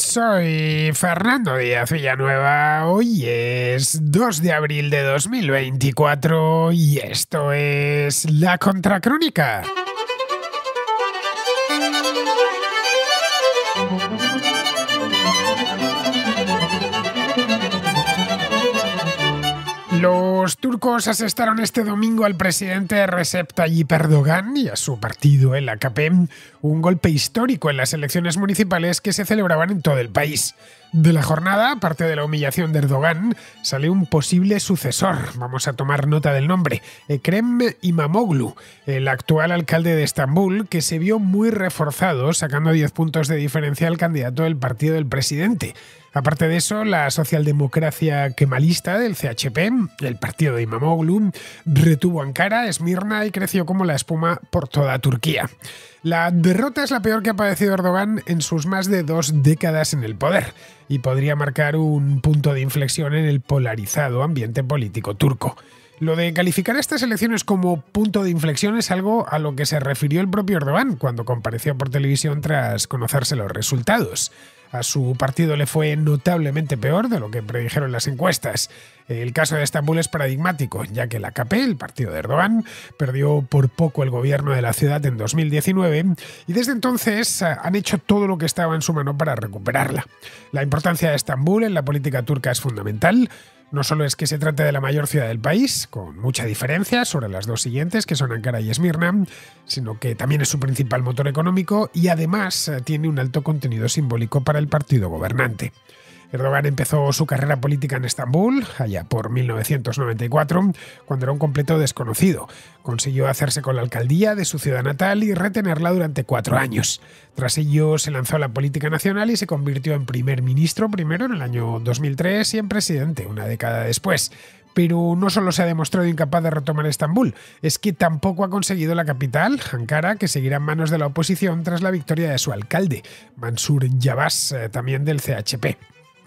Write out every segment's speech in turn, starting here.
Soy Fernando Díaz Villanueva, hoy es 2 de abril de 2024 y esto es La Contracrónica. Los turcos asestaron este domingo al presidente Recep Tayyip Erdogan y a su partido, el AKP, un golpe histórico en las elecciones municipales que se celebraban en todo el país de la jornada, aparte de la humillación de Erdogan, sale un posible sucesor. Vamos a tomar nota del nombre. Ekrem eh, Imamoglu, el actual alcalde de Estambul, que se vio muy reforzado, sacando 10 puntos de diferencia al candidato del partido del presidente. Aparte de eso, la socialdemocracia kemalista del CHP, el partido de Imamoglu, retuvo Ankara, Esmirna y creció como la espuma por toda Turquía. La derrota es la peor que ha padecido Erdogan en sus más de dos décadas en el poder y podría marcar un punto de inflexión en el polarizado ambiente político turco. Lo de calificar estas elecciones como punto de inflexión es algo a lo que se refirió el propio Erdogan cuando compareció por televisión tras conocerse los resultados. A su partido le fue notablemente peor de lo que predijeron las encuestas. El caso de Estambul es paradigmático, ya que la AKP, e, el partido de Erdogan, perdió por poco el gobierno de la ciudad en 2019 y desde entonces eh, han hecho todo lo que estaba en su mano para recuperarla. La importancia de Estambul en la política turca es fundamental. No solo es que se trate de la mayor ciudad del país, con mucha diferencia sobre las dos siguientes, que son Ankara y Esmirna, sino que también es su principal motor económico y además eh, tiene un alto contenido simbólico para el partido gobernante. Erdogan empezó su carrera política en Estambul, allá por 1994, cuando era un completo desconocido. Consiguió hacerse con la alcaldía de su ciudad natal y retenerla durante cuatro años. Tras ello se lanzó a la política nacional y se convirtió en primer ministro primero en el año 2003 y en presidente una década después pero no solo se ha demostrado incapaz de retomar Estambul, es que tampoco ha conseguido la capital, Ankara, que seguirá en manos de la oposición tras la victoria de su alcalde, Mansur Yabas, eh, también del CHP.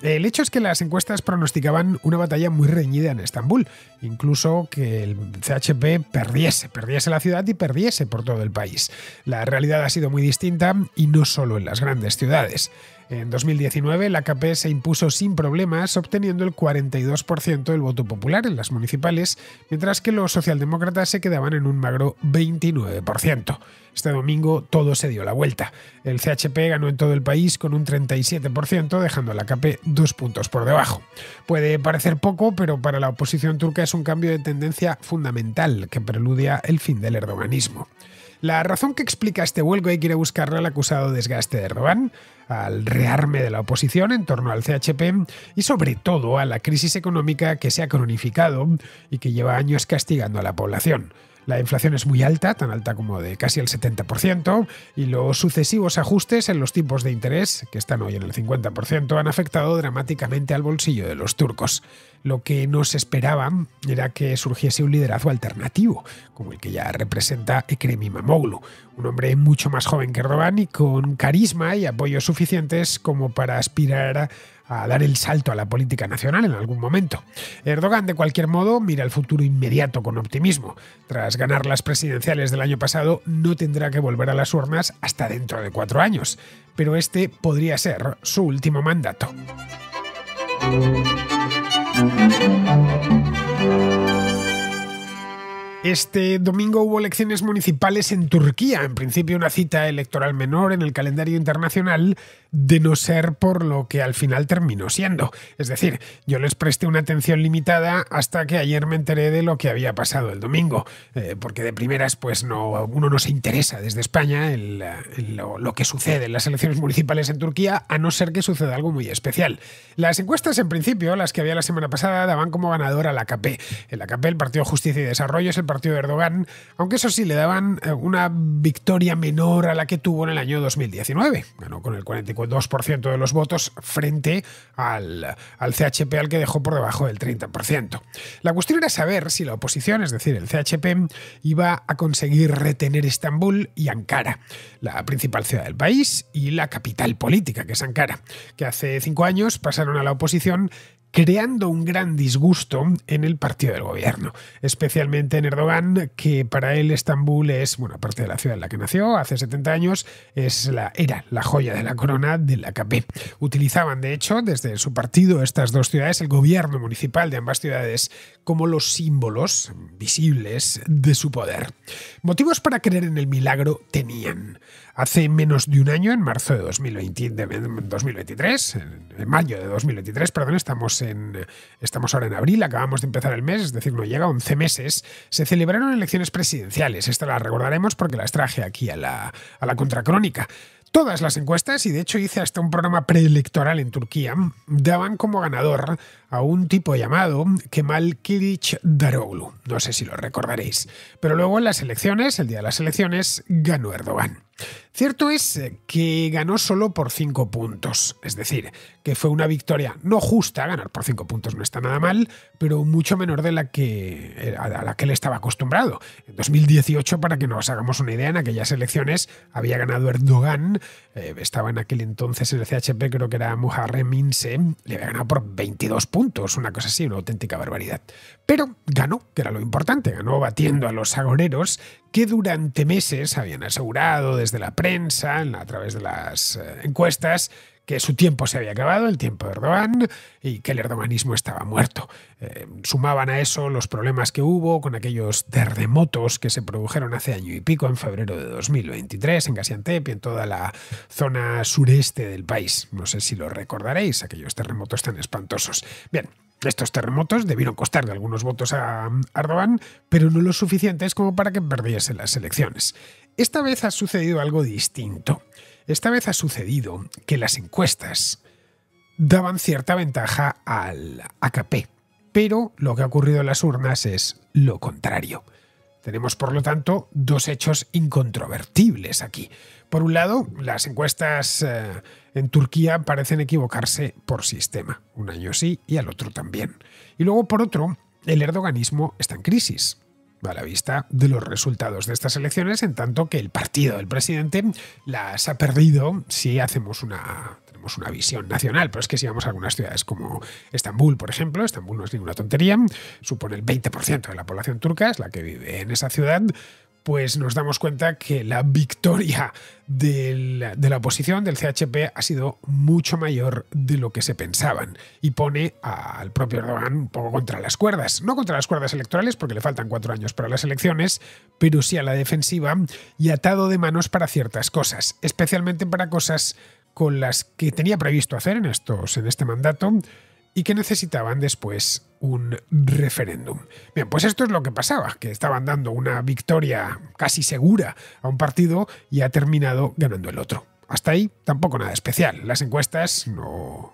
El hecho es que las encuestas pronosticaban una batalla muy reñida en Estambul, incluso que el CHP perdiese, perdiese la ciudad y perdiese por todo el país. La realidad ha sido muy distinta y no solo en las grandes ciudades. En 2019, la AKP se impuso sin problemas, obteniendo el 42% del voto popular en las municipales, mientras que los socialdemócratas se quedaban en un magro 29%. Este domingo todo se dio la vuelta. El CHP ganó en todo el país con un 37%, dejando la AKP dos puntos por debajo. Puede parecer poco, pero para la oposición turca es un cambio de tendencia fundamental que preludia el fin del erdoganismo. La razón que explica este vuelco y quiere buscarlo al acusado desgaste de Erdogan, al rearme de la oposición en torno al CHP y sobre todo a la crisis económica que se ha cronificado y que lleva años castigando a la población. La inflación es muy alta, tan alta como de casi el 70%, y los sucesivos ajustes en los tipos de interés, que están hoy en el 50%, han afectado dramáticamente al bolsillo de los turcos. Lo que no se esperaban era que surgiese un liderazgo alternativo, como el que ya representa Ekrem Imamoglu, un hombre mucho más joven que Erdogan y con carisma y apoyos suficientes como para aspirar a a dar el salto a la política nacional en algún momento. Erdogan, de cualquier modo, mira el futuro inmediato con optimismo. Tras ganar las presidenciales del año pasado, no tendrá que volver a las urnas hasta dentro de cuatro años, pero este podría ser su último mandato. Este domingo hubo elecciones municipales en Turquía, en principio una cita electoral menor en el calendario internacional, de no ser por lo que al final terminó siendo. Es decir, yo les presté una atención limitada hasta que ayer me enteré de lo que había pasado el domingo, eh, porque de primeras pues no, uno no se interesa desde España en, lo, que sucede en las elecciones municipales en Turquía, a no ser que suceda algo muy especial. Las encuestas en principio, las que había la semana pasada, daban como ganador a la AKP. El AKP, el Partido Justicia y Desarrollo, es el de Erdogan, aunque eso sí le daban eh, una victoria menor a la que tuvo en el año 2019. Ganó con el 42% de los votos frente al, al CHP al que dejó por debajo del 30%. La cuestión era saber si la oposición, es decir, el CHP, iba a conseguir retener Estambul y Ankara, la principal ciudad del país y la capital política, que es Ankara, que hace cinco años pasaron a la oposición creando un gran disgusto en el partido del gobierno, especialmente en Erdogan, que para él Estambul es, bueno, parte de la ciudad en la que nació hace 70 años, es la, era la joya de la corona de la Utilizaban, de hecho, desde su partido estas dos ciudades, el gobierno municipal de ambas ciudades, como los símbolos visibles de su poder. Motivos para creer en el milagro tenían hace menos de un año, en marzo de, 2023, en mayo de 2023, perdón, estamos, en, estamos ahora en abril, acabamos de empezar el mes, es decir, no llega 11 meses, se celebraron elecciones presidenciales. Esto las recordaremos porque las traje aquí a la, contracrónica. Todas las encuestas, y de hecho hice hasta un programa preelectoral en Turquía, daban como ganador a un tipo llamado Kemal Kilic Daroglu. No sé si lo recordaréis. Pero luego en las elecciones, el día de las elecciones, ganó Erdogan. Cierto es que ganó solo por 5 puntos, es decir, que fue una victoria no justa, ganar por 5 puntos no está nada mal, pero mucho menor de la que, a la que él estaba acostumbrado. En 2018, para que nos hagamos una idea, en aquellas elecciones había ganado Erdogan, eh, estaba en aquel entonces en el CHP, creo que era Muharrem Minse le había ganado por 22 puntos, una cosa así, una auténtica barbaridad. Pero ganó, que era lo importante, ganó batiendo a los agoreros que durante meses habían asegurado desde la prensa a través de las eh, encuestas, que su tiempo se había acabado, el tiempo de Erdogan, y que el erdoganismo estaba muerto. Eh, sumaban a eso los problemas que hubo con aquellos terremotos que se produjeron hace año y pico, en febrero de 2023, en Gaziantep y en toda la zona sureste del país. No sé si lo recordaréis, aquellos terremotos tan espantosos. Bien, estos terremotos debieron costarle algunos votos a Erdogan, pero no lo suficientes como para que perdiese las elecciones. Esta vez ha sucedido algo distinto. Esta vez ha sucedido que las encuestas daban cierta ventaja al AKP, pero lo que ha ocurrido en las urnas es lo contrario. Tenemos, por lo tanto, dos hechos incontrovertibles aquí. Por un lado, las encuestas eh, en Turquía parecen equivocarse por sistema. Un año sí y al otro también. Y luego, por otro, el erdoganismo está en crisis a la vista de los resultados de estas elecciones, en tanto que el partido del presidente las ha perdido si hacemos una tenemos una visión nacional, pero es que si vamos a algunas ciudades como Estambul, por ejemplo, Estambul no es ninguna tontería, supone el 20% de la población turca, es la que vive en esa ciudad, pues nos damos cuenta que la victoria de la oposición, del CHP, ha sido mucho mayor de lo que se pensaban y pone al propio Erdogan un poco contra las cuerdas. No contra las cuerdas electorales, porque le faltan cuatro años para las elecciones, pero sí a la defensiva y atado de manos para ciertas cosas, especialmente para cosas con las que tenía previsto hacer en, estos, en este mandato y que necesitaban después un referéndum. Bien, pues esto es lo que pasaba, que estaban dando una victoria casi segura a un partido y ha terminado ganando el otro. Hasta ahí tampoco nada especial. Las encuestas no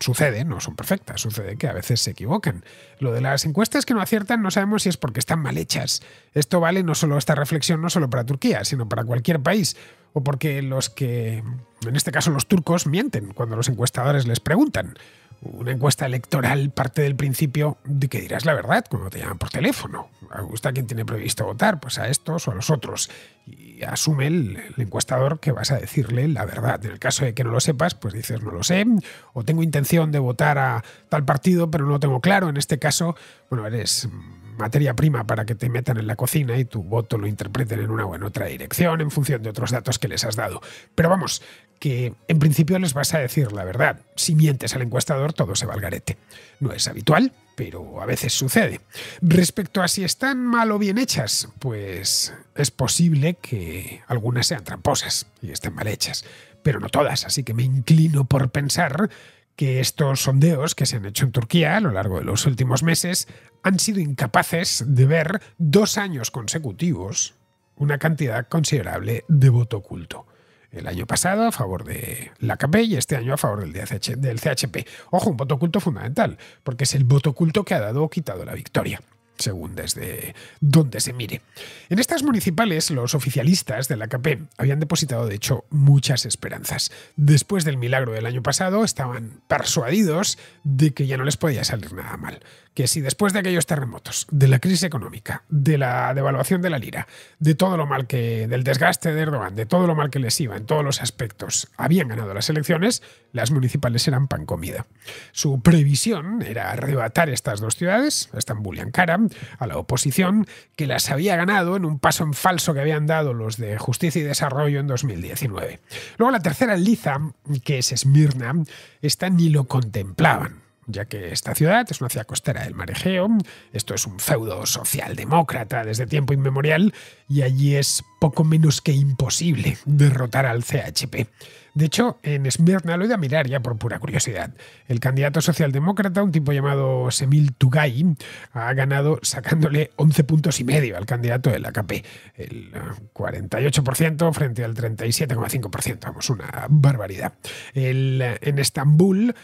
suceden, no son perfectas, sucede que a veces se equivocan. Lo de las encuestas que no aciertan no sabemos si es porque están mal hechas. Esto vale no solo esta reflexión, no solo para Turquía, sino para cualquier país. O porque los que, en este caso los turcos, mienten cuando los encuestadores les preguntan una encuesta electoral parte del principio de que dirás la verdad cuando te llaman por teléfono. ¿A gusta quien tiene previsto votar? Pues a estos o a los otros. Y asume el, el, encuestador que vas a decirle la verdad. En el caso de que no lo sepas, pues dices no lo sé, o tengo intención de votar a tal partido, pero no lo tengo claro. En este caso, bueno, eres materia prima para que te metan en la cocina y tu voto lo interpreten en una o en otra dirección en función de otros datos que les has dado. Pero vamos, que en principio les vas a decir la verdad. Si mientes al encuestador, todo se va al garete. No es habitual, pero a veces sucede. Respecto a si están mal o bien hechas, pues es posible que algunas sean tramposas y estén mal hechas, pero no todas, así que me inclino por pensar que estos sondeos que se han hecho en Turquía a lo largo de los últimos meses han sido incapaces de ver dos años consecutivos una cantidad considerable de voto oculto. El año pasado a favor de la e y este año a favor del, del CHP. Ojo, un voto oculto fundamental, porque es el voto oculto que ha dado o quitado la victoria según desde donde se mire. En estas municipales, los oficialistas de la AKP e habían depositado, de hecho, muchas esperanzas. Después del milagro del año pasado, estaban persuadidos de que ya no les podía salir nada mal que si después de aquellos terremotos, de la crisis económica, de la devaluación de la lira, de todo lo mal que, del desgaste de Erdogan, de todo lo mal que les iba en todos los aspectos, habían ganado las elecciones, las municipales eran pan comida. Su previsión era arrebatar estas dos ciudades, Estambul y Ankara, a la oposición, que las había ganado en un paso en falso que habían dado los de Justicia y Desarrollo en 2019. Luego la tercera liza, que es Esmirna, esta ni lo contemplaban ya que esta ciudad es una ciudad costera del Egeo, esto es un feudo socialdemócrata desde tiempo inmemorial, y allí es poco menos que imposible derrotar al CHP. De hecho, en Esmirna lo he a mirar ya por pura curiosidad. El candidato socialdemócrata, un tipo llamado Semil Tugay, ha ganado sacándole 11 puntos y medio al candidato del AKP. El 48% eh, frente al 37,5%. Vamos, una barbaridad. El, eh, en Estambul,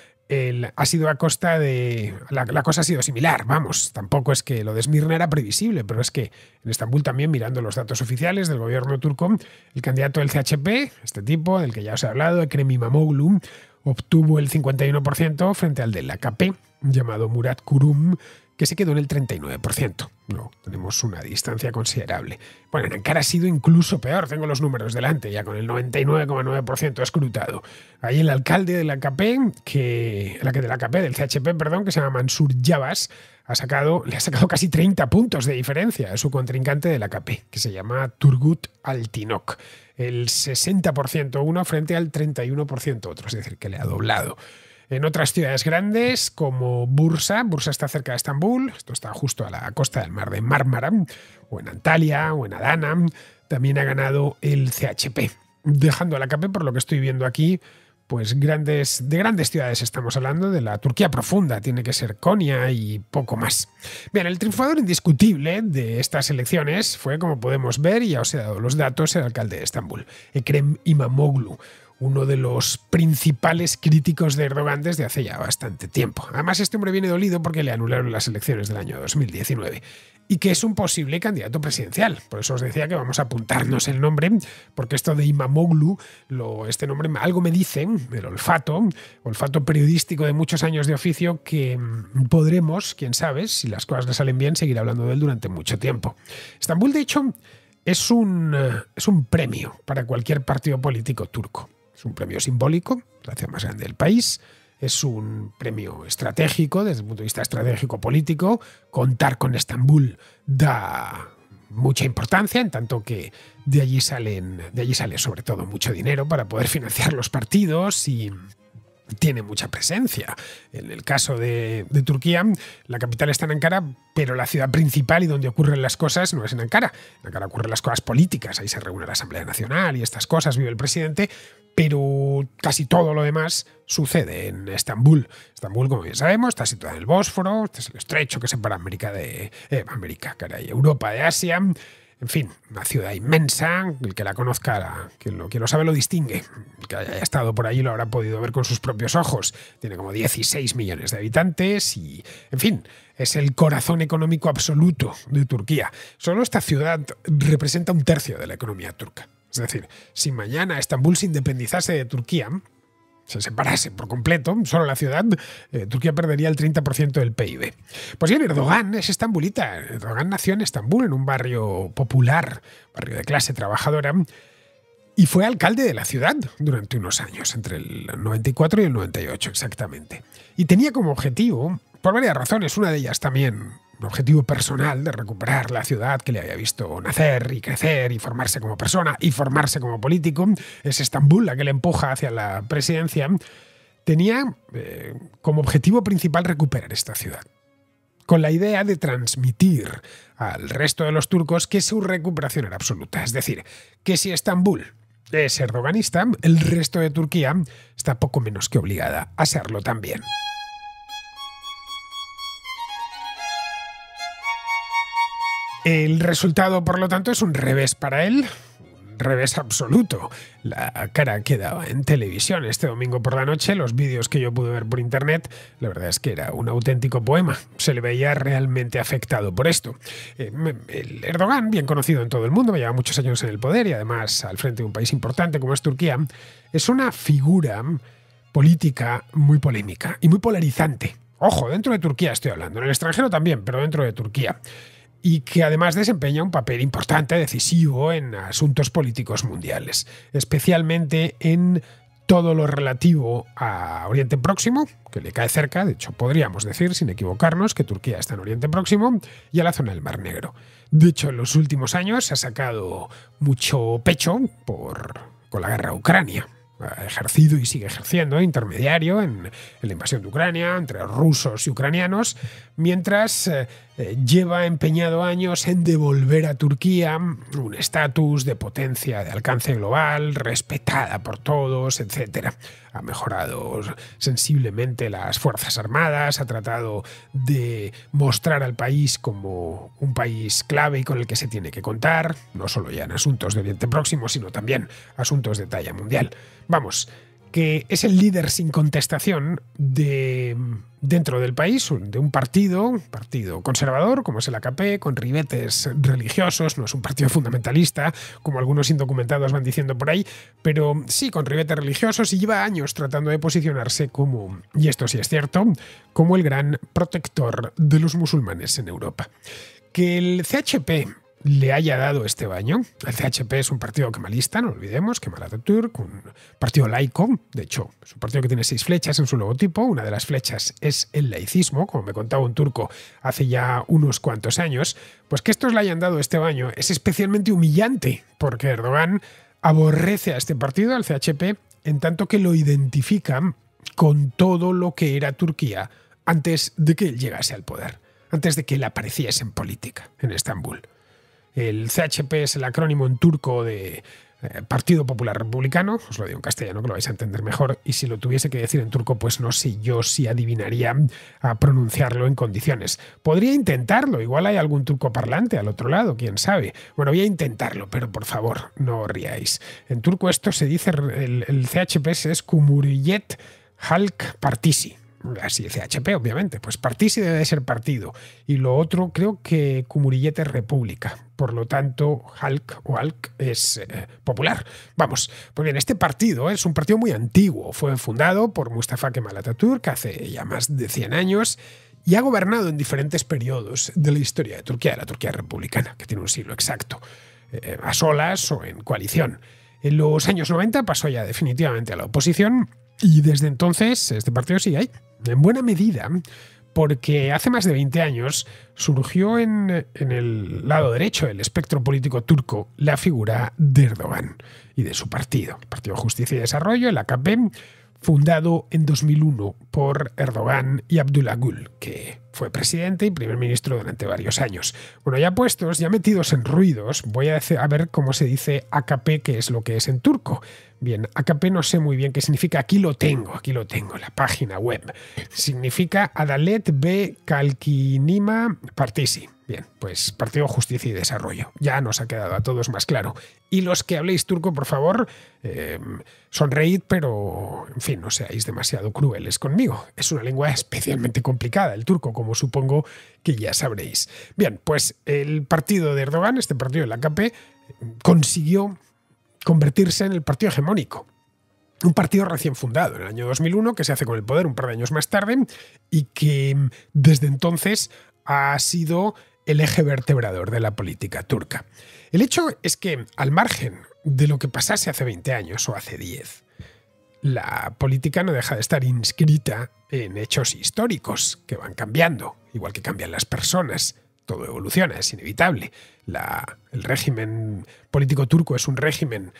ha sido a costa de. La, cosa ha sido similar, vamos. Tampoco es que lo de Esmirna era previsible, pero es que en Estambul también, mirando los datos oficiales del gobierno turco, el candidato del CHP, este tipo, del que ya os he hablado, Ekrem Imamoglu, obtuvo el 51% frente al del AKP, llamado Murat Kurum, que se quedó en el 39%. No, tenemos una distancia considerable. Bueno, en Ankara ha sido incluso peor, tengo los números delante, ya con el 99,9% escrutado. Ahí el alcalde de la que, la que de la del CHP, perdón, que se llama Mansur Yabas, ha sacado, le ha sacado casi 30 puntos de diferencia a su contrincante del AKP, que se llama Turgut Altinok. El 60% uno frente al 31% otro, es decir, que le ha doblado en otras ciudades grandes como Bursa. Bursa está cerca de Estambul, esto está justo a la costa del mar de Mármara, o en Antalya, o en Adana. También ha ganado el CHP. Dejando la AKP, por lo que estoy viendo aquí, pues grandes, de grandes ciudades estamos hablando, de la Turquía profunda, tiene que ser Konya y poco más. Bien, el triunfador indiscutible de estas elecciones fue, como podemos ver, y ya os he dado los datos, el alcalde de Estambul, Ekrem Imamoglu, uno de los principales críticos de Erdogan desde hace ya bastante tiempo. Además, este hombre viene dolido porque le anularon las elecciones del año 2019 y que es un posible candidato presidencial. Por eso os decía que vamos a apuntarnos el nombre, porque esto de Imamoglu, este nombre algo me dicen, el olfato, olfato periodístico de muchos años de oficio, que mm, podremos, quién sabe, si las cosas le salen bien, seguir hablando de él durante mucho tiempo. Estambul, de hecho, es un, eh, es un premio para cualquier partido político turco. Es un premio simbólico, la ciudad más grande del país. Es un premio estratégico, desde el punto de vista estratégico-político. Contar con Estambul da mucha importancia, en tanto que de allí salen, de allí sale sobre todo mucho dinero para poder financiar los partidos y tiene mucha presencia. En el caso de, Turquía, la capital está en Ankara, pero la ciudad principal y donde ocurren las cosas no es en Ankara. En Ankara ocurren las cosas políticas, ahí se reúne la Asamblea Nacional y estas cosas, vive el presidente, pero casi todo lo demás sucede en Estambul. Estambul, como bien sabemos, está situada en el Bósforo, este es el estrecho que separa América de eh, Europa de Asia. En fin, una ciudad inmensa, el que la conozca, que quien, lo, lo, sabe lo distingue. El que haya estado por allí lo habrá podido ver con sus propios ojos. Tiene como 16 millones de habitantes y, en fin, es el corazón económico absoluto de Turquía. Solo esta ciudad representa un tercio de la economía turca. Es decir, si mañana Estambul se independizase de Turquía, se separase por completo, solo la ciudad, eh, Turquía perdería el 30% del PIB. Pues bien, Erdogan es estambulita. Erdogan nació en Estambul, en un barrio popular, barrio de clase trabajadora, y fue alcalde de la ciudad durante unos años, entre el 94 y el 98 exactamente. Y tenía como objetivo, por varias razones, una de ellas también objetivo personal de recuperar la ciudad que le había visto nacer y crecer y formarse como persona y formarse como político, es Estambul la que le empuja hacia la presidencia, tenía eh, como objetivo principal recuperar esta ciudad con la idea de transmitir al resto de los turcos que su recuperación era absoluta. Es decir, que si Estambul es erdoganista, el resto de Turquía está poco menos que obligada a serlo también. El resultado, por lo tanto, es un revés para él Un revés absoluto. La cara quedaba en televisión este domingo por la noche. Los vídeos que yo pude ver por internet, la verdad es que era un auténtico poema. Se le veía realmente afectado por esto. Eh, el Erdogan, bien conocido en todo el mundo, lleva muchos años en el poder y además al frente de un país importante como es Turquía, es una figura política muy polémica y muy polarizante. Ojo, dentro de Turquía estoy hablando, en el extranjero también, pero dentro de Turquía y que además desempeña un papel importante, decisivo en asuntos políticos mundiales, especialmente en todo lo relativo a Oriente Próximo, que le cae cerca, de hecho podríamos decir, sin equivocarnos, que Turquía está en Oriente Próximo, y a la zona del Mar Negro. De hecho, en los últimos años se ha sacado mucho pecho por, con la guerra a Ucrania. Ha ejercido y sigue ejerciendo intermediario en la invasión de Ucrania, entre rusos y ucranianos, mientras eh, lleva empeñado años en devolver a Turquía un estatus de potencia de alcance global, respetada por todos, etc. Ha mejorado sensiblemente las Fuerzas Armadas, ha tratado de mostrar al país como un país clave y con el que se tiene que contar, no solo ya en asuntos de Oriente Próximo, sino también asuntos de talla mundial. Vamos, que es el líder sin contestación de, dentro del país, de un partido, partido conservador, como es el AKP, con ribetes religiosos, no es un partido fundamentalista, como algunos indocumentados van diciendo por ahí, pero sí con ribetes religiosos y lleva años tratando de posicionarse como, y esto sí es cierto, como el gran protector de los musulmanes en Europa. Que el CHP le haya dado este baño. El CHP es un partido kemalista, no olvidemos, Kemal turk, un partido laico, de hecho, es un partido que tiene seis flechas en su logotipo, una de las flechas es el laicismo, como me contaba un turco hace ya unos cuantos años, pues que estos le hayan dado este baño es especialmente humillante, porque Erdogan aborrece a este partido, al CHP, en tanto que lo identifican con todo lo que era Turquía antes de que él llegase al poder, antes de que él apareciese en política en Estambul. El CHP es el acrónimo en turco de eh, Partido Popular Republicano, os lo digo en castellano que lo vais a entender mejor, y si lo tuviese que decir en turco, pues no sé, yo si adivinaría a pronunciarlo en condiciones. Podría intentarlo, igual hay algún turco parlante al otro lado, quién sabe. Bueno, voy a intentarlo, pero por favor, no riáis. En turco esto se dice, el, CHP es Kumuriyet Halk Partisi así CHP, obviamente, pues partisi debe ser partido. Y lo otro, creo que es República por lo tanto Halk o Alk es eh, popular. Vamos, pues bien, este partido es un partido muy antiguo, fue fundado por Mustafa Kemal Atatürk hace ya más de 100 años y ha gobernado en diferentes periodos de la historia de Turquía, de la Turquía republicana, que tiene un siglo exacto, eh, a solas o en coalición. En los años 90 pasó ya definitivamente a la oposición y desde entonces este partido sigue ahí, en buena medida porque hace más de 20 años surgió en, en, el lado derecho del espectro político turco la figura de Erdogan y de su partido, el Partido Justicia y Desarrollo, el AKP, fundado en 2001 por Erdogan y Abdullah Gül, que fue presidente y primer ministro durante varios años. Bueno, ya puestos, ya metidos en ruidos, voy a, a ver cómo se dice AKP, que es lo que es en turco. Bien, AKP no sé muy bien qué significa, aquí lo tengo, aquí lo tengo, la página web. Significa Adalet B. Kalkinima Partisi. Bien, pues Partido Justicia y Desarrollo. Ya nos ha quedado a todos más claro. Y los que habléis turco, por favor, eh, sonreíd, pero, en fin, no seáis demasiado crueles conmigo. Es una lengua especialmente complicada, el turco, como supongo que ya sabréis. Bien, pues el partido de Erdogan, este partido la AKP, consiguió convertirse en el partido hegemónico. Un partido recién fundado en el año 2001 que se hace con el poder un par de años más tarde y que em, desde entonces ha sido el eje vertebrador de la política turca. El hecho es que, al margen de lo que pasase hace 20 años o hace 10, la política no deja de estar inscrita en hechos históricos que van cambiando, igual que cambian las personas. Todo evoluciona, es inevitable. La, el régimen político turco es un régimen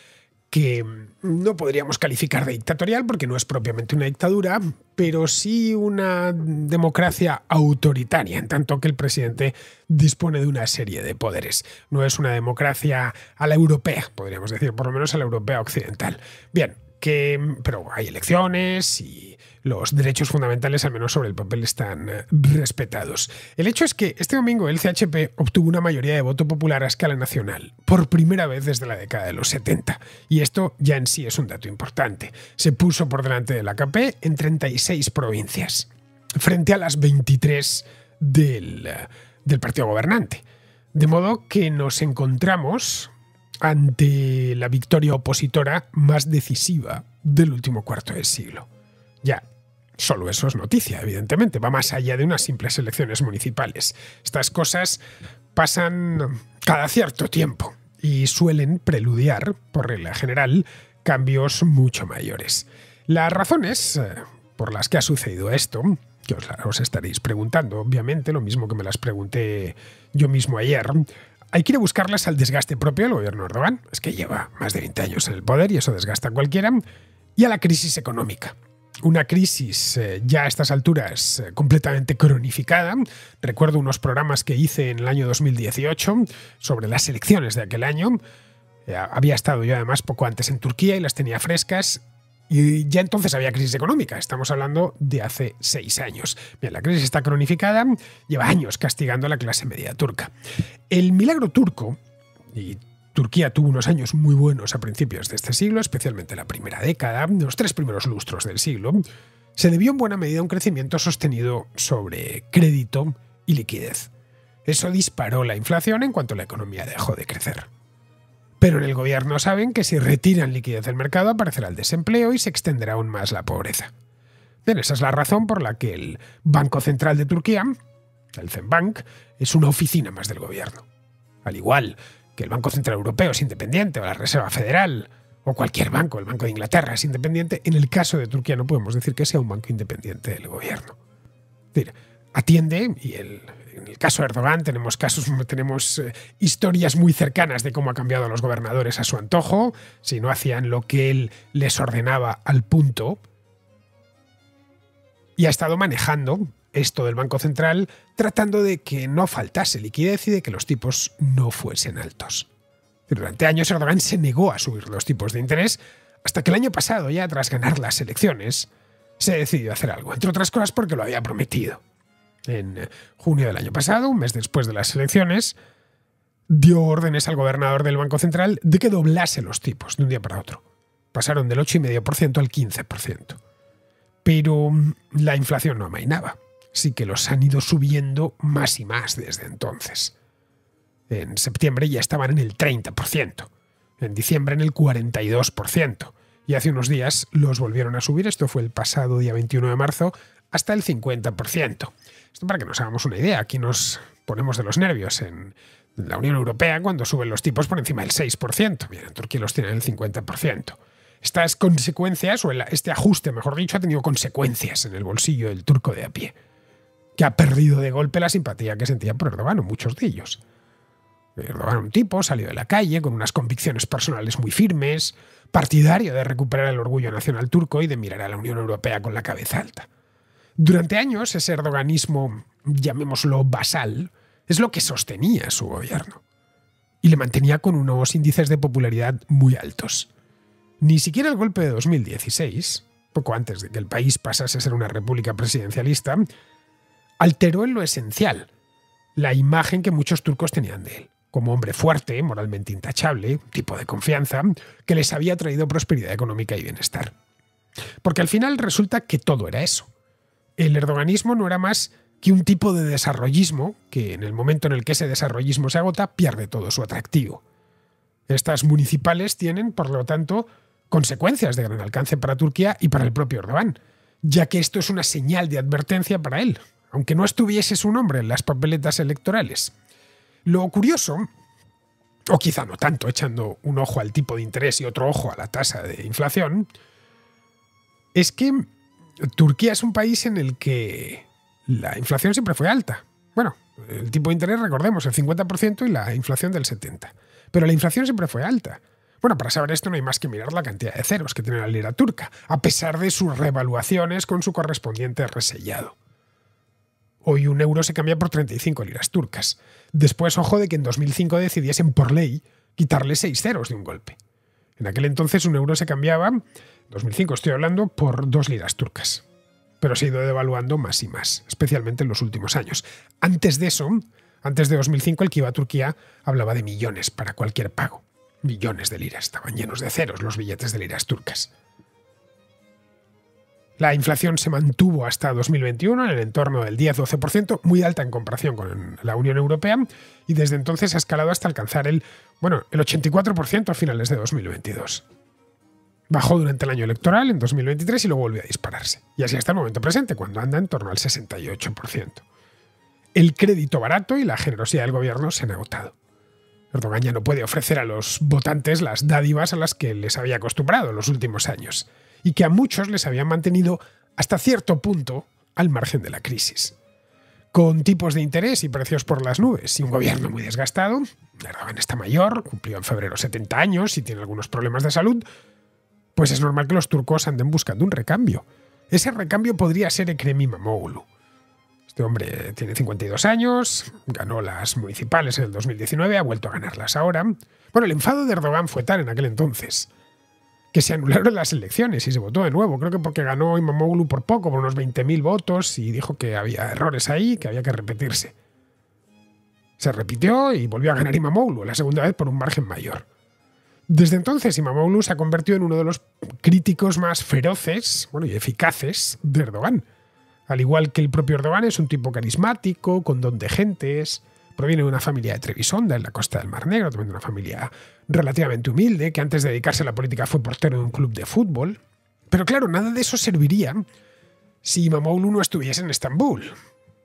que mm, no podríamos calificar de dictatorial porque no es propiamente una dictadura, pero sí una democracia autoritaria, en tanto que el presidente dispone de una serie de poderes. No es una democracia a la europea, podríamos decir, por lo menos a la europea occidental. Bien, que, mm, pero hay elecciones y los derechos fundamentales, al menos sobre el papel, están eh, respetados. El hecho es que este domingo el CHP obtuvo una mayoría de voto popular a escala nacional, por primera vez desde la década de los 70, y esto ya en sí es un dato importante. Se puso por delante del AKP en 36 provincias, frente a las 23 del, eh, del partido gobernante. De modo que nos encontramos ante la victoria opositora más decisiva del último cuarto del siglo. Ya, solo eso es noticia, evidentemente, va más allá de unas simples elecciones municipales. Estas cosas pasan cada cierto tiempo y suelen preludiar, por regla general, cambios mucho mayores. Las razones eh, por las que ha sucedido esto, que os, estaréis preguntando, obviamente, lo mismo que me las pregunté yo mismo ayer, hay que ir a buscarlas al desgaste propio del gobierno Erdogan, es que lleva más de 20 años en el poder y eso desgasta a cualquiera, y a la crisis económica una crisis eh, ya a estas alturas eh, completamente cronificada. Recuerdo unos programas que hice en el año 2018 sobre las elecciones de aquel año. Eh, había estado yo además poco antes en Turquía y las tenía frescas. Y ya entonces había crisis económica, estamos hablando de hace seis años. Bien, la crisis está cronificada, lleva años castigando a la clase media turca. El milagro turco, Turquía tuvo unos años muy buenos a principios de este siglo, especialmente la primera década, los tres primeros lustros del siglo, se debió en buena medida a un crecimiento sostenido sobre crédito y liquidez. Eso disparó la inflación en cuanto la economía dejó de crecer. Pero en el gobierno saben que si retiran liquidez del mercado aparecerá el desempleo y se extenderá aún más la pobreza. Bien, esa es la razón por la que el Banco Central de Turquía, el Zenbank, es una oficina más del gobierno. Al igual el Banco Central Europeo es independiente, o la Reserva Federal, o cualquier banco, el Banco de Inglaterra es independiente, en el caso de Turquía no podemos decir que sea un banco independiente del gobierno. Es decir, atiende, y en el caso de Erdogan tenemos casos, tenemos eh, historias muy cercanas de cómo ha cambiado a los gobernadores a su antojo, si no hacían lo que él les ordenaba al punto, y ha estado manejando esto del Banco Central tratando de que no faltase liquidez y de que los tipos no fuesen altos. Durante años Erdogan se negó a subir los tipos de interés hasta que el año pasado, ya tras ganar las elecciones, se decidió hacer algo, entre otras cosas porque lo había prometido. En junio del año pasado, un mes después de las elecciones, dio órdenes al gobernador del Banco Central de que doblase los tipos de un día para otro. Pasaron del 8,5% al 15%. Pero la inflación no amainaba sí que los han ido subiendo más y más desde entonces. En septiembre ya estaban en el 30%, en diciembre en el 42%, y hace unos días los volvieron a subir, esto fue el pasado día 21 de marzo, hasta el 50%. Esto para que nos hagamos una idea, aquí nos ponemos de los nervios en la Unión Europea cuando suben los tipos por encima del 6%, bien, en Turquía los tienen el 50%. Estas consecuencias, o este ajuste, mejor dicho, ha tenido consecuencias en el bolsillo del turco de a pie que ha perdido de golpe la simpatía que sentía por Erdogan, muchos de ellos. Erdogan un tipo, salió de la calle con unas convicciones personales muy firmes, partidario de recuperar el orgullo nacional turco y de mirar a la Unión Europea con la cabeza alta. Durante años ese erdoganismo, llamémoslo basal, es lo que sostenía su gobierno. Y le mantenía con unos índices de popularidad muy altos. Ni siquiera el golpe de 2016, poco antes de que el país pasase a ser una república presidencialista, alteró en lo esencial la imagen que muchos turcos tenían de él, como hombre fuerte, moralmente intachable, tipo de confianza, que les había traído prosperidad económica y bienestar. Porque al final resulta que todo era eso. El erdoganismo no era más que un tipo de desarrollismo que en el momento en el que ese desarrollismo se agota pierde todo su atractivo. Estas municipales tienen, por lo tanto, consecuencias de gran alcance para Turquía y para el propio Erdogan, ya que esto es una señal de advertencia para él, aunque no estuviese su nombre en las papeletas electorales. Lo curioso, o quizá no tanto, echando un ojo al tipo de interés y otro ojo a la tasa de inflación, es que Turquía es un país en el que la inflación siempre fue alta. Bueno, el tipo de interés, recordemos, el 50% y la inflación del 70%. Pero la inflación siempre fue alta. Bueno, para saber esto no hay más que mirar la cantidad de ceros que tiene la lira turca, a pesar de sus revaluaciones con su correspondiente resellado. Hoy un euro se cambia por 35 liras turcas. Después, ojo de que en 2005 decidiesen por ley quitarle seis ceros de un golpe. En aquel entonces un euro se cambiaba, 2005 estoy hablando, por dos liras turcas. Pero se ha ido devaluando más y más, especialmente en los últimos años. Antes de eso, antes de 2005, el que iba a Turquía hablaba de millones para cualquier pago. Millones de liras, estaban llenos de ceros los billetes de liras turcas. La inflación se mantuvo hasta 2021 en el entorno del 10-12%, muy alta en comparación con la Unión Europea, y desde entonces ha escalado hasta alcanzar el, bueno, el 84% a finales de 2022. Bajó durante el año electoral en 2023 y luego volvió a dispararse. Y así hasta el momento presente, cuando anda en torno al 68%. El crédito barato y la generosidad del gobierno se han agotado. Erdogan ya no puede ofrecer a los votantes las dádivas a las que les había acostumbrado en los últimos años y que a muchos les habían mantenido hasta cierto punto al margen de la crisis. Con tipos de interés y precios por las nubes y un gobierno muy desgastado, Erdogan está mayor, cumplió en febrero 70 años y tiene algunos problemas de salud, pues es normal que los turcos anden buscando un recambio. Ese recambio podría ser Ekrem Imamoglu. Este hombre tiene 52 años, ganó las municipales en el 2019, ha vuelto a ganarlas ahora. Bueno, el enfado de Erdogan fue tal en aquel entonces que se anularon las elecciones y se votó de nuevo. Creo que porque ganó Imamoglu por poco, por unos 20.000 votos, y dijo que había errores ahí, que había que repetirse. Se repitió y volvió a ganar Imamoglu, la segunda vez por un margen mayor. Desde entonces, Imamoglu se ha convertido en uno de los críticos más feroces bueno, y eficaces de Erdogan. Al igual que el propio Erdogan, es un tipo carismático, con don de gentes, proviene de una familia de Trevisonda, en la costa del Mar Negro, también de una familia relativamente humilde, que antes de dedicarse a la política fue portero de un club de fútbol. Pero claro, nada de eso serviría si Mamoulu no estuviese en Estambul.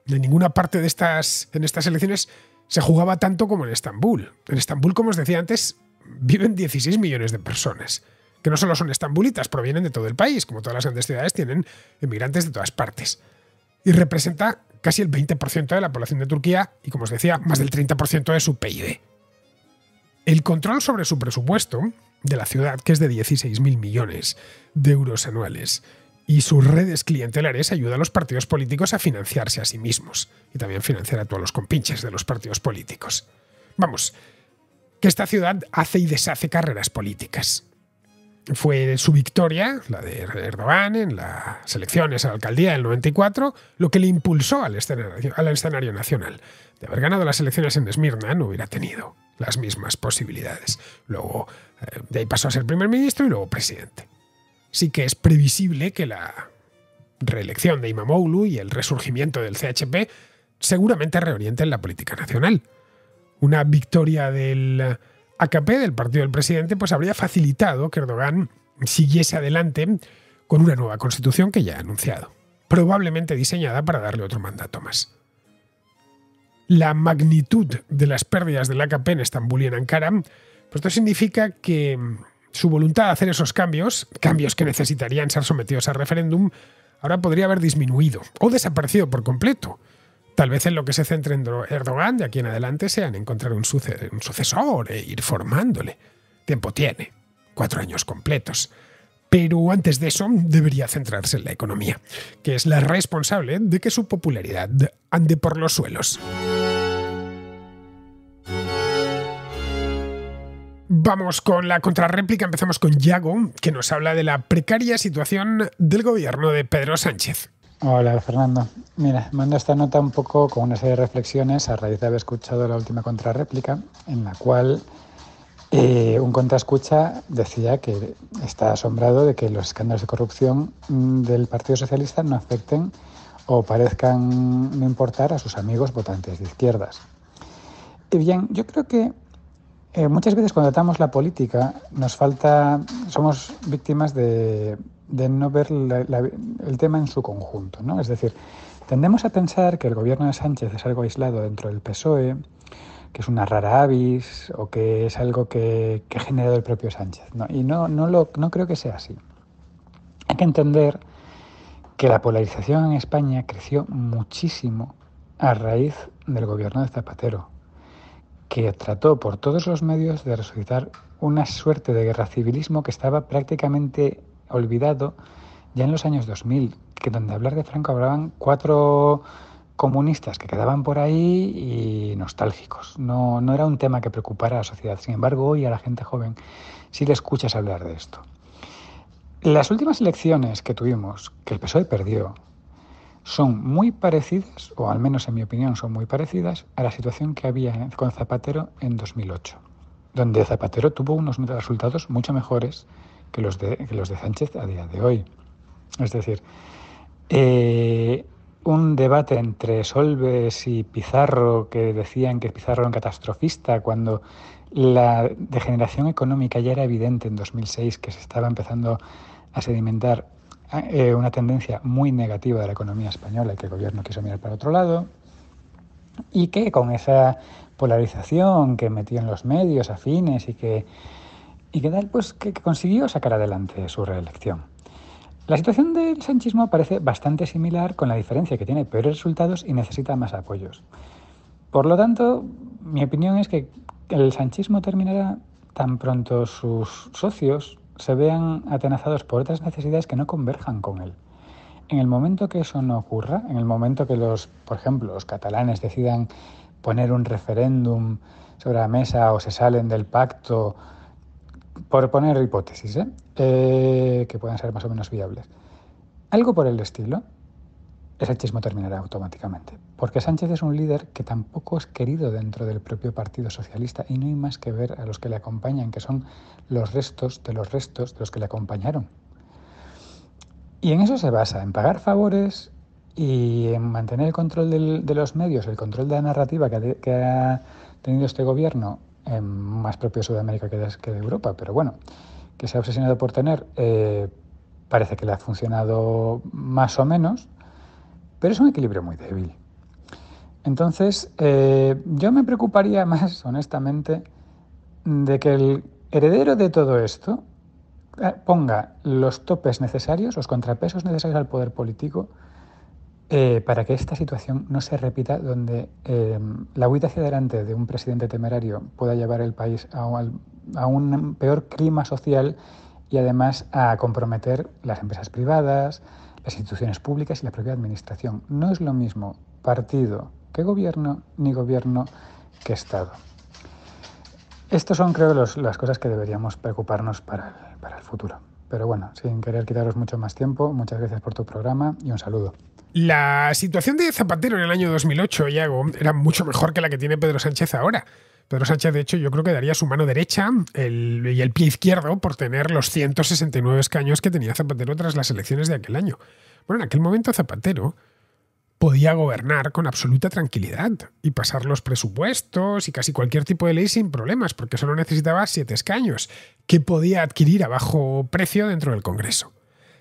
En ninguna parte de estas, en estas elecciones se jugaba tanto como en Estambul. En Estambul, como os decía antes, viven 16 millones de personas, que no solo son estambulitas, provienen de todo el país, como todas las grandes ciudades tienen emigrantes de todas partes. Y representa casi el 20% de la población de Turquía y, como os decía, más del 30% de su PIB. El control sobre su presupuesto de la ciudad, que es de 16.000 millones de euros anuales, y sus redes clientelares ayuda a los partidos políticos a financiarse a sí mismos y también financiar a todos los compinches de los partidos políticos. Vamos, que esta ciudad hace y deshace carreras políticas fue su victoria, la de Erdogan en las elecciones a la alcaldía del 94, lo que le impulsó al escenario, al escenario nacional. De haber ganado las elecciones en Esmirna no hubiera tenido las mismas posibilidades. Luego, eh, de ahí pasó a ser primer ministro y luego presidente. Sí que es previsible que la reelección de Imamoulu y el resurgimiento del CHP seguramente reorienten la política nacional. Una victoria del AKP del partido del presidente, pues habría facilitado que Erdogan siguiese adelante con una nueva constitución que ya ha anunciado, probablemente diseñada para darle otro mandato más. La magnitud de las pérdidas del AKP en Estambul y en Ankara, pues esto significa que su voluntad de hacer esos cambios, cambios que necesitarían ser sometidos a referéndum, ahora podría haber disminuido o desaparecido por completo. Tal vez en lo que se centre Erdogan de aquí en adelante en encontrar un, un sucesor e ir formándole. Tiempo tiene, cuatro años completos. Pero antes de eso debería centrarse en la economía, que es la responsable de que su popularidad ande por los suelos. Vamos con la contrarréplica, empezamos con Yago, que nos habla de la precaria situación del gobierno de Pedro Sánchez. Hola Fernando. Mira, mando esta nota un poco con una serie de reflexiones a raíz de haber escuchado la última contrarréplica, en la cual eh, un contraescucha decía que está asombrado de que los escándalos de corrupción mm, del Partido Socialista no afecten o parezcan no importar a sus amigos votantes de izquierdas. Y bien, yo creo que eh, muchas veces cuando tratamos la política nos falta, somos víctimas de de no ver el tema en su conjunto. ¿no? Es decir, tendemos a pensar que el gobierno de Sánchez es algo aislado dentro del PSOE, que es una rara avis o que es algo que, ha generado el propio Sánchez. ¿no? Y no, no, lo, no creo que sea así. Hay que entender que la polarización en España creció muchísimo a raíz del gobierno de Zapatero, que trató por todos los medios de resucitar una suerte de guerra civilismo que estaba prácticamente olvidado ya en los años 2000, que donde hablar de Franco hablaban cuatro comunistas que quedaban por ahí y nostálgicos. No, era un tema que preocupara a la sociedad. Sin embargo, hoy a la gente joven sí le escuchas hablar de esto. Las últimas elecciones que tuvimos, que el PSOE perdió, son muy parecidas, o al menos en mi opinión son muy parecidas, a la situación que había con Zapatero en 2008, donde Zapatero tuvo unos resultados mucho mejores que los de, Sánchez a día de hoy. Es decir, eh, un debate entre Solves y Pizarro, que decían que Pizarro era un catastrofista, cuando la degeneración económica ya era evidente en 2006, que se estaba empezando a sedimentar eh, una tendencia muy negativa de la economía española y que el gobierno quiso mirar para otro lado, y que con esa polarización que metió los medios afines y que y pues, que, que consiguió sacar adelante su reelección. La situación del sanchismo parece bastante similar con la diferencia que tiene peores resultados y necesita más apoyos. Por lo tanto, mi opinión es que el sanchismo terminará tan pronto sus socios se vean atenazados por otras necesidades que no converjan con él. En el momento que eso no ocurra, en el momento que los, por ejemplo, los catalanes decidan poner un referéndum sobre la mesa o se salen del pacto por poner hipótesis, ¿eh? Eh, que puedan ser más o menos viables. Algo por el estilo, ese chismo terminará automáticamente, porque Sánchez es un líder que tampoco es querido dentro del propio Partido Socialista y no hay más que ver a los que le acompañan, que son los restos de los restos de los que le acompañaron. Y en eso se basa, en pagar favores y en mantener el control de los medios, el control de la narrativa que, que ha tenido este gobierno eh, más propio de Sudamérica que de, Europa, pero bueno, que se ha obsesionado por tener, eh, parece que le ha funcionado más o menos, pero es un equilibrio muy débil. Entonces, eh, yo me preocuparía más, honestamente, de que el heredero de todo esto ponga los topes necesarios, los contrapesos necesarios al poder político, eh, para que esta situación no se repita, donde eh, la huida hacia adelante de un presidente temerario pueda llevar el país a un, peor clima social y además a comprometer las empresas privadas, las instituciones públicas y la propia administración. No es lo mismo partido que gobierno ni gobierno que Estado. Estas son, creo, las cosas que deberíamos preocuparnos para el futuro. Pero bueno, sin querer quitaros mucho más tiempo, muchas gracias por tu programa y un saludo. La situación de Zapatero en el año 2008, Iago, era mucho mejor que la que tiene Pedro Sánchez ahora. Pedro Sánchez, de hecho, yo creo que daría su mano derecha y el pie izquierdo por tener los 169 escaños que tenía Zapatero tras las elecciones de aquel año. Bueno, en aquel momento Zapatero podía gobernar con absoluta tranquilidad y pasar los presupuestos y casi cualquier tipo de ley sin problemas, porque solo necesitaba siete escaños, que podía adquirir a bajo precio dentro del Congreso.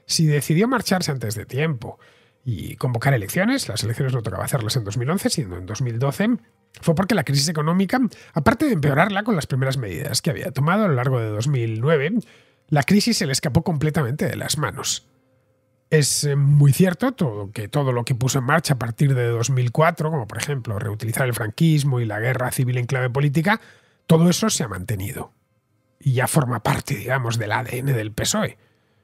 Si decidió marcharse antes de tiempo y convocar elecciones, las elecciones no tocaba hacerlas en 2011, sino en 2012, fue porque la crisis económica, aparte de empeorarla con las primeras medidas que había tomado a lo largo de 2009, la crisis se le escapó completamente de las manos. Es eh, muy cierto todo, que todo lo que puso en marcha a partir de 2004, como por ejemplo reutilizar el franquismo y la guerra civil en clave política, todo eso se ha mantenido y ya forma parte, digamos, del ADN del PSOE.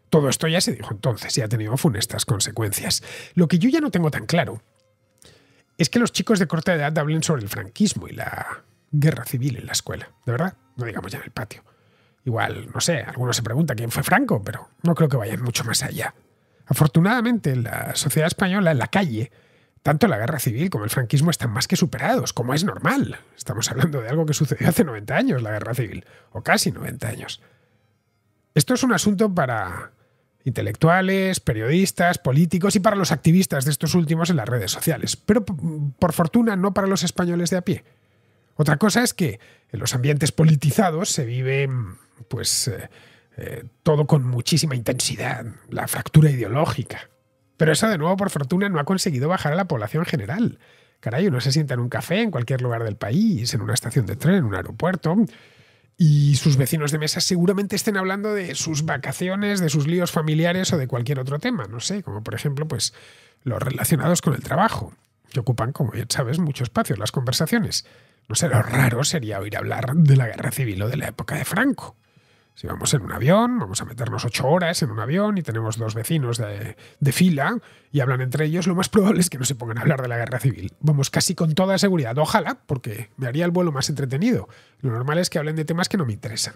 Todo esto ya se dijo entonces y ha tenido funestas consecuencias. Lo que yo ya no tengo tan claro es que los chicos de corta edad hablen sobre el franquismo y la guerra civil en la escuela, de verdad, no digamos ya en el patio. Igual, no sé, algunos se pregunta quién fue Franco, pero no creo que vayan mucho más allá. Afortunadamente, en la sociedad española en la calle, tanto la guerra civil como el franquismo están más que superados, como es normal. Estamos hablando de algo que sucedió hace 90 años, la guerra civil, o casi 90 años. Esto es un asunto para intelectuales, periodistas, políticos y para los activistas de estos últimos en las redes sociales, pero por fortuna no para los españoles de a pie. Otra cosa es que en los ambientes politizados se vive pues eh, eh, todo con muchísima intensidad, la fractura ideológica. Pero eso, de nuevo, por fortuna, no ha conseguido bajar a la población general. Caray, uno se sienta en un café en cualquier lugar del país, en una estación de tren, en un aeropuerto, y sus vecinos de mesa seguramente estén hablando de sus vacaciones, de sus líos familiares o de cualquier otro tema, no sé, como por ejemplo, pues los relacionados con el trabajo, que ocupan, como ya sabes, mucho espacio en las conversaciones. No sé, lo raro sería oír hablar de la guerra civil o de la época de Franco. Si vamos en un avión, vamos a meternos ocho horas en un avión y tenemos dos vecinos de, de, fila y hablan entre ellos, lo más probable es que no se pongan a hablar de la guerra civil. Vamos casi con toda seguridad. Ojalá, porque me haría el vuelo más entretenido. Lo normal es que hablen de temas que no me interesan.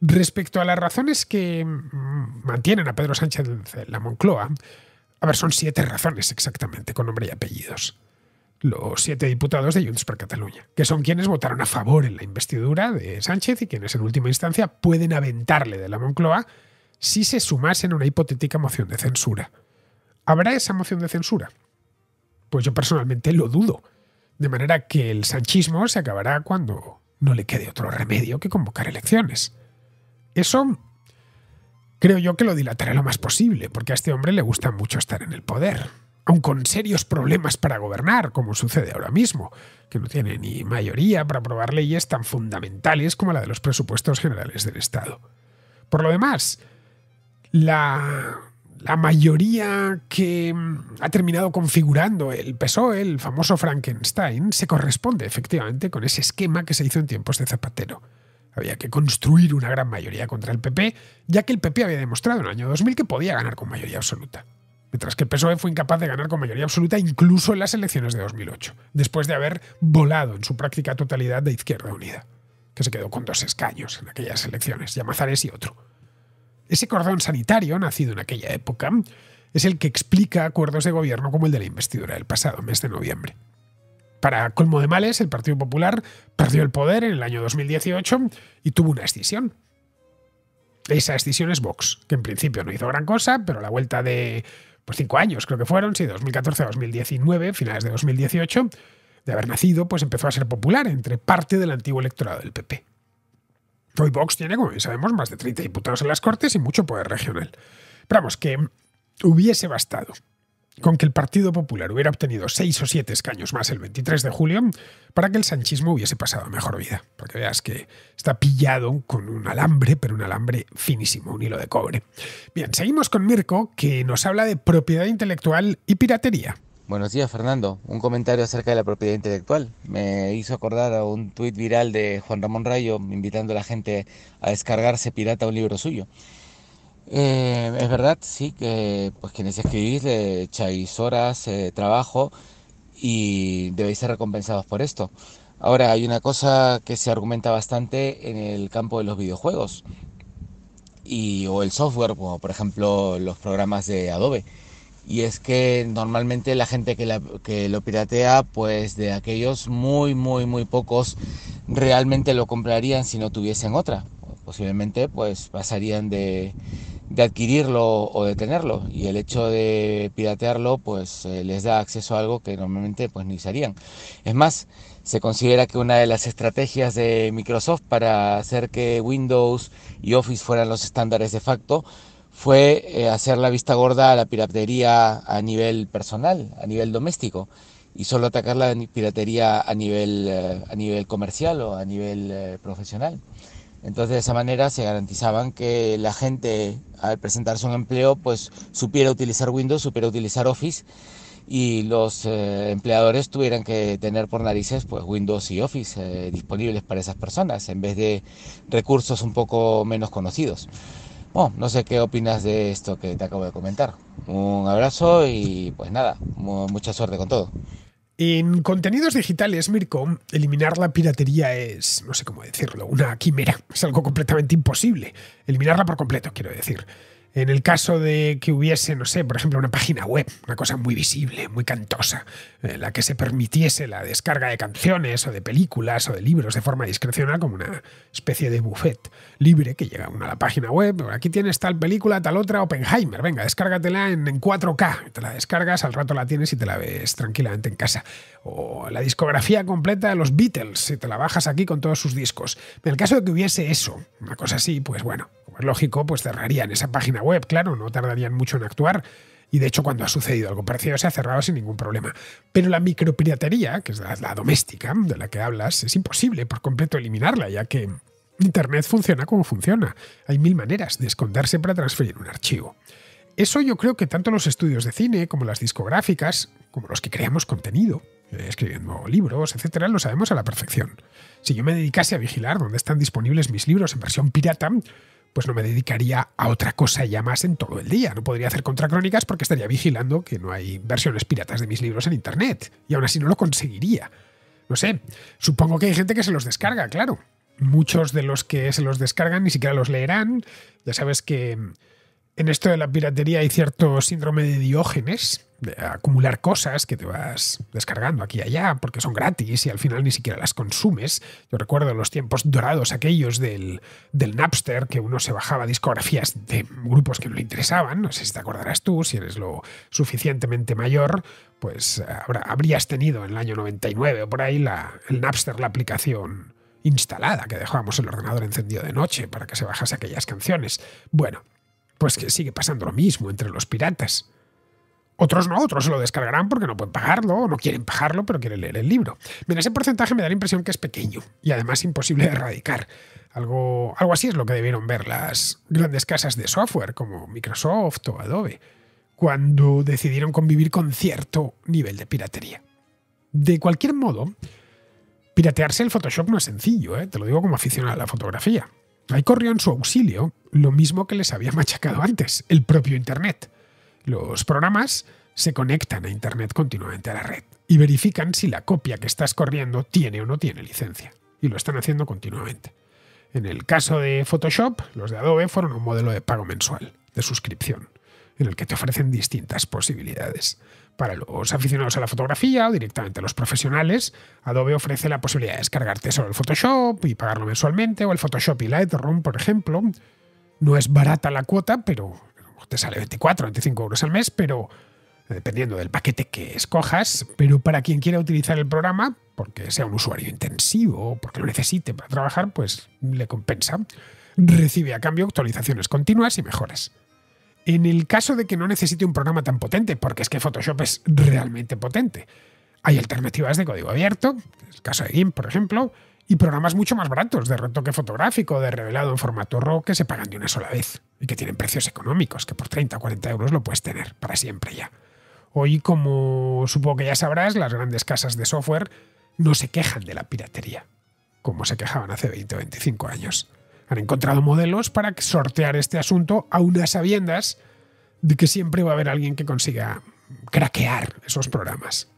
Respecto a las razones que mm, mantienen a Pedro Sánchez en la Moncloa, a ver, son siete razones exactamente, con nombre y apellidos los siete diputados de Junts per Cataluña, que son quienes votaron a favor en la investidura de Sánchez y quienes en última instancia pueden aventarle de la Moncloa si se sumasen a una hipotética moción de censura. ¿Habrá esa moción de censura? Pues yo personalmente lo dudo. De manera que el sanchismo se acabará cuando no le quede otro remedio que convocar elecciones. Eso creo yo que lo dilatará lo más posible, porque a este hombre le gusta mucho estar en el poder aun con serios problemas para gobernar, como sucede ahora mismo, que no tiene ni mayoría para aprobar leyes tan fundamentales como la de los presupuestos generales del Estado. Por lo demás, la, mayoría que mm, ha terminado configurando el PSOE, el famoso Frankenstein, se corresponde efectivamente con ese esquema que se hizo en tiempos de Zapatero. Había que construir una gran mayoría contra el PP, ya que el PP había demostrado en el año 2000 que podía ganar con mayoría absoluta mientras que el PSOE fue incapaz de ganar con mayoría absoluta incluso en las elecciones de 2008, después de haber volado en su práctica totalidad de Izquierda Unida, que se quedó con dos escaños en aquellas elecciones, Llamazares y otro. Ese cordón sanitario, nacido en aquella época, es el que explica acuerdos de gobierno como el de la investidura del pasado mes de noviembre. Para colmo de males, el Partido Popular perdió el poder en el año 2018 y tuvo una escisión. Esa escisión es Vox, que en principio no hizo gran cosa, pero la vuelta de pues cinco años creo que fueron, sí, 2014 a 2019, finales de 2018, de haber nacido, pues empezó a ser popular entre parte del antiguo electorado del PP. Hoy Vox tiene, como bien sabemos, más de 30 diputados en las Cortes y mucho poder regional. Pero vamos, que hubiese bastado con que el Partido Popular hubiera obtenido seis o siete escaños más el 23 de julio para que el sanchismo hubiese pasado mejor vida. Porque veas que está pillado con un alambre, pero un alambre finísimo, un hilo de cobre. Bien, seguimos con Mirko, que nos habla de propiedad intelectual y piratería. Buenos días, Fernando. Un comentario acerca de la propiedad intelectual. Me hizo acordar a un tuit viral de Juan Ramón Rayo invitando a la gente a descargarse pirata un libro suyo. Eh, es verdad, sí, que pues quienes escribís le echáis horas, eh, trabajo y debéis ser recompensados por esto. Ahora, hay una cosa que se argumenta bastante en el campo de los videojuegos y, o el software, como por ejemplo los programas de Adobe. Y es que normalmente la gente que, la, que lo piratea, pues de aquellos muy, muy, muy pocos realmente lo comprarían si no tuviesen otra. Posiblemente pues pasarían de, de adquirirlo o de tenerlo y el hecho de piratearlo pues eh, les da acceso a algo que normalmente pues ni usarían. Es más, se considera que una de las estrategias de Microsoft para hacer que Windows y Office fueran los estándares de facto fue eh, hacer la vista gorda a la piratería a nivel personal, a nivel doméstico y solo atacar la piratería a nivel eh, a nivel comercial o a nivel profesional. Entonces de esa manera se garantizaban que la gente al presentarse un empleo pues supiera utilizar Windows, supiera utilizar Office y los eh, empleadores tuvieran que tener por narices pues Windows y Office eh, disponibles para esas personas en vez de recursos un poco menos conocidos. Bueno, no sé qué opinas de esto que te acabo de comentar. Un abrazo y pues nada, mucha suerte con todo. En contenidos digitales, Mirko, eliminar la piratería es, no sé cómo decirlo, una quimera. Es algo completamente imposible. Eliminarla por completo, quiero decir. En el caso de que hubiese, no sé, por ejemplo, una página web, una cosa muy visible, muy cantosa, en la que se permitiese la descarga de canciones o de películas o de libros de forma discrecional, como una especie de buffet libre que llega uno a la página web, aquí tienes tal película, tal otra, Oppenheimer, venga, descárgatela en, en 4K, te la descargas, al rato la tienes y te la ves tranquilamente en casa o la discografía completa de los Beatles, si te la bajas aquí con todos sus discos. En el caso de que hubiese eso, una cosa así, pues bueno, como es lógico, pues cerrarían esa página web, claro, no tardarían mucho en actuar. Y de hecho, cuando ha sucedido algo parecido, se ha cerrado sin ningún problema. Pero la micropiratería, que es la, la doméstica de la que hablas, es imposible por completo eliminarla, ya que Internet funciona como funciona. Hay mil maneras de esconderse para transferir un archivo. Eso yo creo que tanto los estudios de cine como las discográficas, como los que creamos contenido, escribiendo libros, etcétera, lo sabemos a la perfección. Si yo me dedicase a vigilar dónde están disponibles mis libros en versión pirata, pues no me dedicaría a otra cosa ya más en todo el día. No podría hacer contracrónicas porque estaría vigilando que no hay versiones piratas de mis libros en Internet. Y aún así no lo conseguiría. No sé, supongo que hay gente que se los descarga, claro. Muchos de los que se los descargan ni siquiera los leerán. Ya sabes que en esto de la piratería hay cierto síndrome de Diógenes, de acumular cosas que te vas descargando aquí y allá porque son gratis y al final ni siquiera las consumes. Yo recuerdo los tiempos dorados aquellos del, Napster, que uno se bajaba discografías de grupos que no le interesaban, no sé si te acordarás tú, si eres lo suficientemente mayor, pues eh, ahora habrías tenido en el año 99 o por ahí la, el Napster, la aplicación instalada que dejábamos el ordenador encendido de noche para que se bajase aquellas canciones. Bueno, pues que sigue pasando lo mismo entre los piratas. Otros no, otros se lo descargarán porque no pueden pagarlo o no quieren pagarlo, pero quieren leer el libro. Mira, ese porcentaje me da la impresión que es pequeño y además imposible de erradicar. Algo, algo así es lo que debieron ver las grandes casas de software como Microsoft o Adobe cuando decidieron convivir con cierto nivel de piratería. De cualquier modo, piratearse el Photoshop no es sencillo, ¿eh? te lo digo como aficionado a la fotografía. Ahí corrió en su auxilio lo mismo que les había machacado antes, el propio Internet. Los programas se conectan a Internet continuamente a la red y verifican si la copia que estás corriendo tiene o no tiene licencia. Y lo están haciendo continuamente. En el caso de Photoshop, los de Adobe fueron un modelo de pago mensual, de suscripción en el que te ofrecen distintas posibilidades. Para los aficionados a la fotografía o directamente a los profesionales, Adobe ofrece la posibilidad de descargarte solo el Photoshop y pagarlo mensualmente, o el Photoshop y Lightroom, por ejemplo. No es barata la cuota, pero te sale 24, 25 euros al mes, pero dependiendo del paquete que escojas, pero para quien quiera utilizar el programa, porque sea un usuario intensivo, o porque lo necesite para trabajar, pues le compensa. Recibe a cambio actualizaciones continuas y mejoras. En el caso de que no necesite un programa tan potente, porque es que Photoshop es realmente potente, hay alternativas de código abierto, el caso de GIMP, por ejemplo, y programas mucho más baratos de retoque fotográfico, de revelado en formato RAW, que se pagan de una sola vez y que tienen precios económicos, que por 30 o 40 euros lo puedes tener para siempre ya. Hoy, como supongo que ya sabrás, las grandes casas de software no se quejan de la piratería, como se quejaban hace 20 o 25 años. Han encontrado modelos para sortear este asunto a unas sabiendas de que siempre va a haber alguien que consiga craquear esos programas.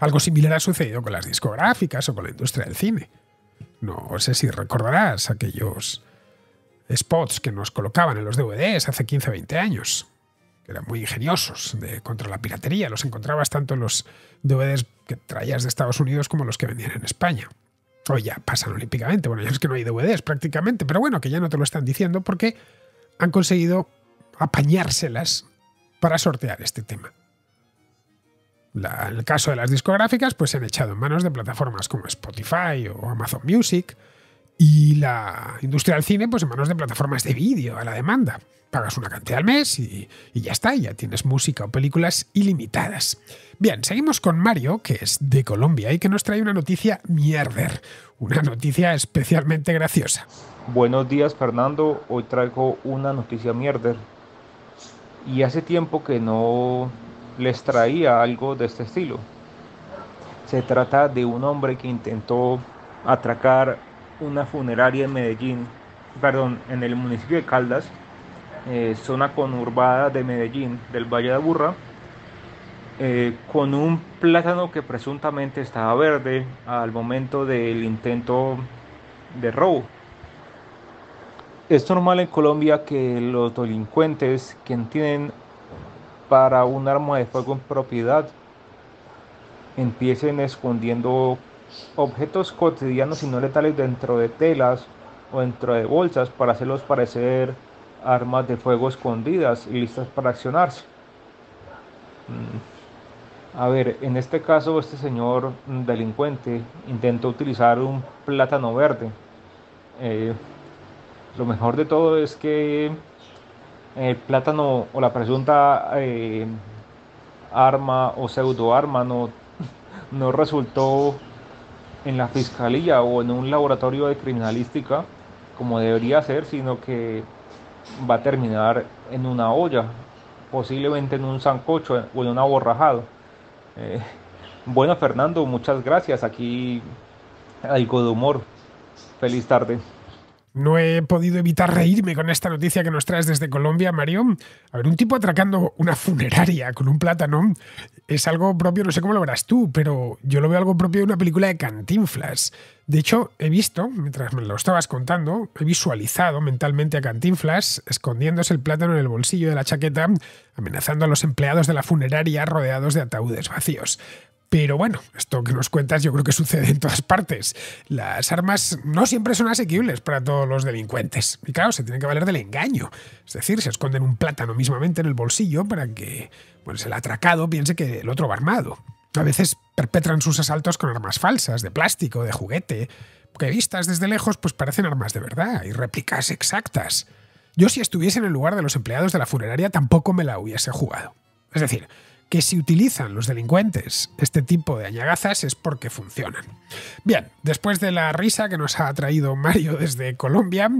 Algo similar ha sucedido con las discográficas o con la industria del cine. No sé si recordarás aquellos spots que nos colocaban en los DVDs hace 15 20 años, que eran muy ingeniosos de, contra la piratería. Los encontrabas tanto en los DVDs que traías de Estados Unidos como los que vendían en España o ya pasan olímpicamente. Bueno, ya es que no hay DVDs prácticamente, pero bueno, que ya no te lo están diciendo porque han conseguido apañárselas para sortear este tema. en el caso de las discográficas, pues se han echado en manos de plataformas como Spotify o Amazon Music, y la industria del cine, pues en manos de plataformas de vídeo a la demanda. Pagas una cantidad al mes y, ya está, ya tienes música o películas ilimitadas. Bien, seguimos con Mario, que es de Colombia y que nos trae una noticia mierder. Una noticia especialmente graciosa. Buenos días, Fernando. Hoy traigo una noticia mierder. Y hace tiempo que no les traía algo de este estilo. Se trata de un hombre que intentó atracar una funeraria en Medellín, perdón, en el municipio de Caldas, eh, zona conurbada de Medellín, del Valle de Aburra, eh, con un plátano que presuntamente estaba verde al momento del intento de robo. Es normal en Colombia que los delincuentes que tienen para un arma de fuego en propiedad empiecen escondiendo objetos cotidianos y no letales dentro de telas o dentro de bolsas para hacerlos parecer armas de fuego escondidas y listas para accionarse. Mm. A ver, en este caso este señor delincuente intentó utilizar un plátano verde. Eh, lo mejor de todo es que el plátano o la presunta eh, arma o pseudo arma no, no resultó en la fiscalía o en un laboratorio de criminalística como debería ser, sino que va a terminar en una olla, posiblemente en un zancocho o en un aborrajado. Eh, bueno, Fernando, muchas gracias. Aquí algo de humor. Feliz tarde no he podido evitar reírme con esta noticia que nos traes desde Colombia, Mario. A ver, un tipo atracando una funeraria con un plátano es algo propio, no sé cómo lo verás tú, pero yo lo veo algo propio de una película de Cantinflas. De hecho, he visto, mientras me lo estabas contando, he visualizado mentalmente a Cantinflas escondiéndose el plátano en el bolsillo de la chaqueta, amenazando a los empleados de la funeraria rodeados de ataúdes vacíos. Pero bueno, esto que nos cuentas yo creo que sucede en todas partes. Las armas no siempre son asequibles para todos los delincuentes. Y claro, se tienen que valer del engaño. Es decir, se esconden un plátano mismamente en el bolsillo para que pues, el atracado piense que el otro va armado. A veces perpetran sus asaltos con armas falsas, de plástico, de juguete, que vistas desde lejos pues parecen armas de verdad y réplicas exactas. Yo si estuviese en el lugar de los empleados de la funeraria tampoco me la hubiese jugado. Es decir, que si utilizan los delincuentes este tipo de añagazas es porque funcionan. Bien, después de la risa que nos ha traído Mario desde Colombia,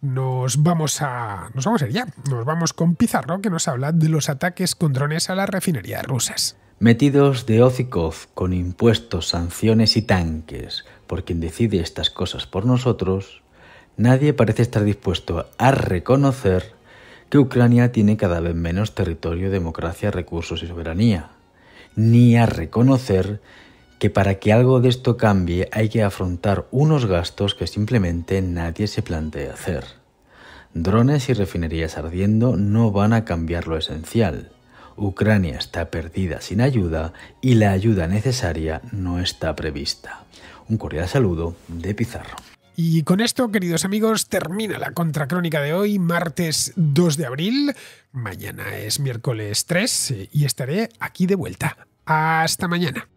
nos vamos a nos vamos a ir ya, nos vamos con Pizarro que nos habla de los ataques con drones a las refinerías rusas. Metidos de Ozikov con impuestos, sanciones y tanques por quien decide estas cosas por nosotros, nadie parece estar dispuesto a reconocer Ucrania tiene cada vez menos territorio, democracia, recursos y soberanía, ni a reconocer que para que algo de esto cambie hay que afrontar unos gastos que simplemente nadie se plantea hacer. Drones y refinerías ardiendo no van a cambiar lo esencial. Ucrania está perdida sin ayuda y la ayuda necesaria no está prevista. Un cordial saludo de Pizarro. Y con esto, queridos amigos, termina la contracrónica de hoy, martes 2 de abril. Mañana es miércoles 3 eh, y estaré aquí de vuelta. Hasta mañana.